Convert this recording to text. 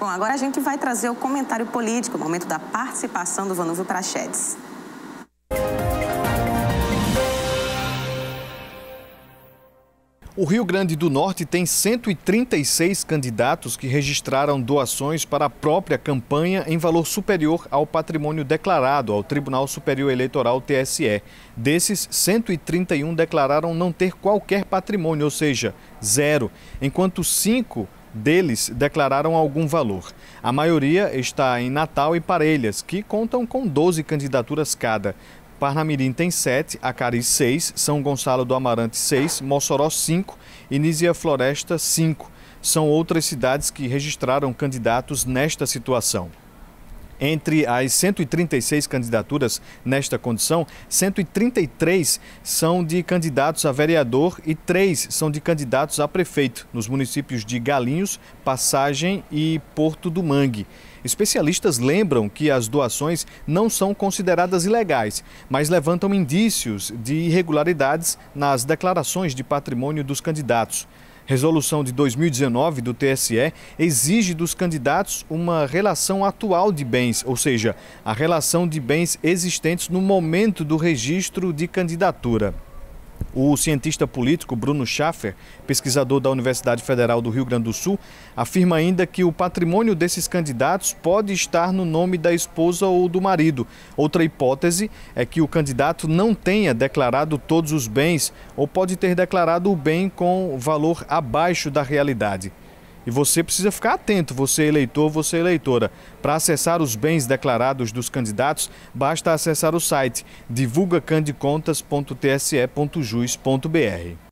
Bom, agora a gente vai trazer o comentário político, o momento da participação do Vanúvio Praxedes. O Rio Grande do Norte tem 136 candidatos que registraram doações para a própria campanha em valor superior ao patrimônio declarado ao Tribunal Superior Eleitoral TSE. Desses, 131 declararam não ter qualquer patrimônio, ou seja, zero, enquanto cinco deles declararam algum valor. A maioria está em Natal e Parelhas, que contam com 12 candidaturas cada. Parnamirim tem 7, Acari 6, São Gonçalo do Amarante 6, Mossoró 5 e Nízia Floresta 5. São outras cidades que registraram candidatos nesta situação. Entre as 136 candidaturas nesta condição, 133 são de candidatos a vereador e 3 são de candidatos a prefeito nos municípios de Galinhos, Passagem e Porto do Mangue. Especialistas lembram que as doações não são consideradas ilegais, mas levantam indícios de irregularidades nas declarações de patrimônio dos candidatos. Resolução de 2019 do TSE exige dos candidatos uma relação atual de bens, ou seja, a relação de bens existentes no momento do registro de candidatura. O cientista político Bruno Schaffer, pesquisador da Universidade Federal do Rio Grande do Sul, afirma ainda que o patrimônio desses candidatos pode estar no nome da esposa ou do marido. Outra hipótese é que o candidato não tenha declarado todos os bens ou pode ter declarado o bem com valor abaixo da realidade. E você precisa ficar atento, você é eleitor, você é eleitora. Para acessar os bens declarados dos candidatos, basta acessar o site divulgacandicontas.tse.jus.br.